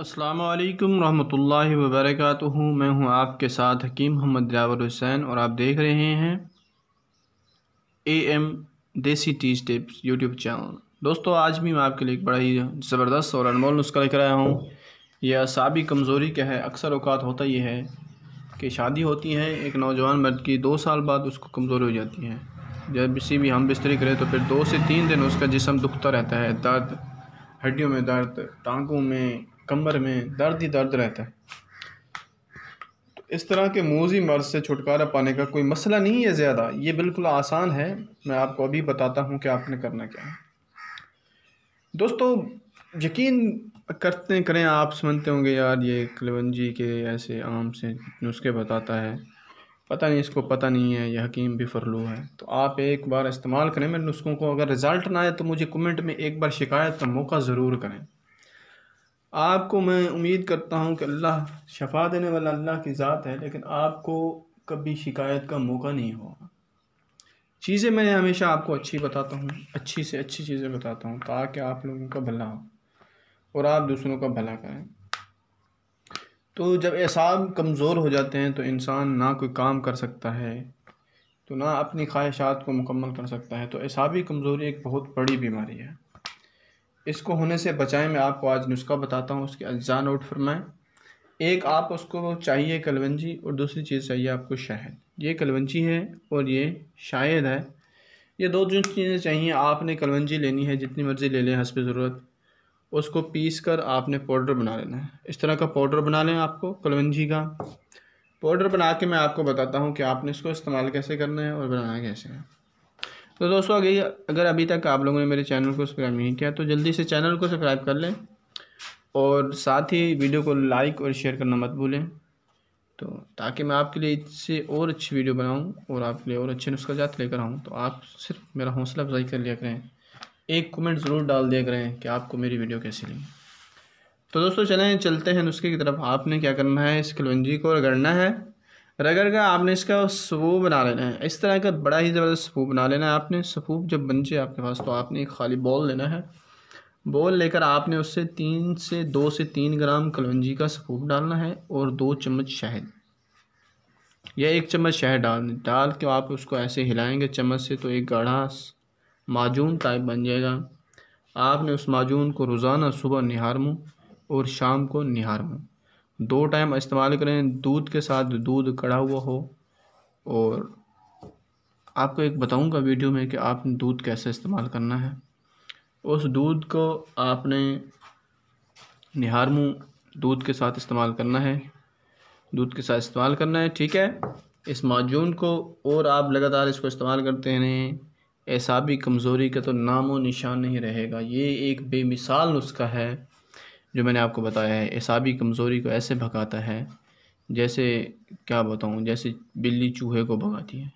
अस्सलाम रहमतुल्लाहि व बरकातुहू मैं हूं आपके साथ हकीम मोहम्मद जावर हुसैन और आप देख रहे हैं ए एम देसी टीज टिप्स यूट्यूब चैनल दोस्तों आज भी मैं आपके लिए एक बड़ा ही ज़बरदस्त और अनमोल नुस्खा लेकर आया हूँ यह असाबी कमज़ोरी का है अक्सर अवकात होता यह है कि शादी होती है एक नौजवान मर्द की दो साल बाद उसको कमज़ोरी हो जाती है जब किसी भी हम बिस्तरी करें तो फिर दो से तीन दिन उसका जिसम दुखता रहता है दर्द हड्डियों में दर्द टांगों में कमर में दर्द ही दर्द रहता है तो इस तरह के मोजी मर्ज से छुटकारा पाने का कोई मसला नहीं है ज़्यादा ये बिल्कुल आसान है मैं आपको अभी बताता हूँ कि आपने करना क्या है दोस्तों यकीन करते करें आप समझते होंगे यार ये कलवंजी के ऐसे आम से नुस्खे बताता है पता नहीं इसको पता नहीं है यह हकीम भी फरलू है तो आप एक बार इस्तेमाल करें मेरे नुस्खों को अगर रिज़ल्ट ना आए तो मुझे कमेंट में एक बार शिकायत का मौका ज़रूर करें आपको मैं उम्मीद करता हूँ कि अल्लाह शफा देने वाला अल्लाह की ज़ात है लेकिन आपको कभी शिकायत का मौका नहीं होगा चीज़ें मैं हमेशा आपको अच्छी बताता हूँ अच्छी से अच्छी चीज़ें बताता हूँ ताकि आप लोगों का भला हो और आप दूसरों का भला करें तो जब एसाब कमज़ोर हो जाते हैं तो इंसान ना कोई काम कर सकता है तो ना अपनी ख्वाहिशात को मुकम्मल कर सकता है तो एसाबी कमज़ोरी एक बहुत बड़ी बीमारी है इसको होने से बचाएं मैं आपको आज नुस्खा बताता हूँ उसके अज्जा नोट फरमाएँ एक आप उसको चाहिए कलवंजी और दूसरी चीज़ चाहिए आपको शहद ये कलवंजी है और ये शायद है ये दो जो चीज़ें चाहिए आपने कलवंजी लेनी है जितनी मर्ज़ी ले लें हंसब ज़रूरत उसको पीस कर आपने पाउडर बना लेना है इस तरह का पाउडर बना लें आपको कलवंजी का पाउडर बना के मैं आपको बताता हूँ कि आपने इसको इस्तेमाल कैसे करना है और बनाना कैसे है तो दोस्तों अगर अगर अभी तक आप लोगों ने मेरे चैनल को सब्सक्राइब नहीं किया तो जल्दी से चैनल को सब्सक्राइब कर लें और साथ ही वीडियो को लाइक और शेयर करना मत भूलें तो ताकि मैं आपके लिए इससे और अच्छी वीडियो बनाऊं और आपके लिए और अच्छे जात लेकर आऊँ तो आप सिर्फ मेरा हौसला अफजाई कर लिया करें एक कमेंट ज़रूर डाल दिया करें कि आपको मेरी वीडियो कैसी लगी तो दोस्तों चलें चलते हैं नुस्खे की तरफ आपने क्या करना है इस कलवंजी को रगड़ना है रगड़ का आपने इसका सफूब बना लेना है इस तरह का बड़ा ही ज़बरदस्त सफूब बना लेना है आपने सफूब जब बन जाए आपके पास तो आपने एक खाली बॉल लेना है बॉल लेकर आपने उससे तीन से दो से तीन ग्राम कलवंजी का सफूब डालना है और दो चम्मच शहद या एक चम्मच शहद डाल डाल के आप उसको ऐसे हिलाएंगे चम्मच से तो एक गाढ़ा माजून टाइप बन जाएगा आपने उस माजून को रोज़ाना सुबह निहार मूँ और शाम को निहार मूँ दो टाइम इस्तेमाल करें दूध के साथ दूध कड़ा हुआ हो और आपको एक बताऊंगा वीडियो में कि आपने दूध कैसे इस्तेमाल करना है उस दूध को आपने निहार मुँह दूध के साथ इस्तेमाल करना है दूध के साथ इस्तेमाल करना है ठीक है इस माजून को और आप लगातार इसको इस्तेमाल करते रहें ऐसा भी कमज़ोरी का तो नामो निशान नहीं रहेगा ये एक बेमिसाल नुस्खा है जो मैंने आपको बताया है एसाबी कमज़ोरी को ऐसे भगाता है जैसे क्या बताऊँ जैसे बिल्ली चूहे को भगाती है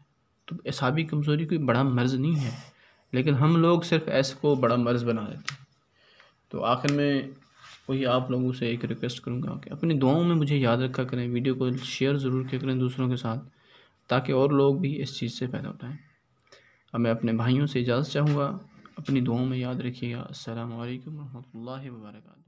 तो एसाबी कमज़ोरी कोई बड़ा मर्ज़ नहीं है लेकिन हम लोग सिर्फ ऐसे को बड़ा मर्ज़ बना देते हैं तो आखिर में वही आप लोगों से एक रिक्वेस्ट करूँगा कि अपनी दुआओं में मुझे याद रखा करें वीडियो को शेयर ज़रूर किया करें दूसरों के साथ ताकि और लोग भी इस चीज़ से फ़ायदा उठाएँ अब मैं अपने भाइयों से इजाज़त चाहूँगा अपनी दुआओं में याद रखिएगा असल वरहमल वर्का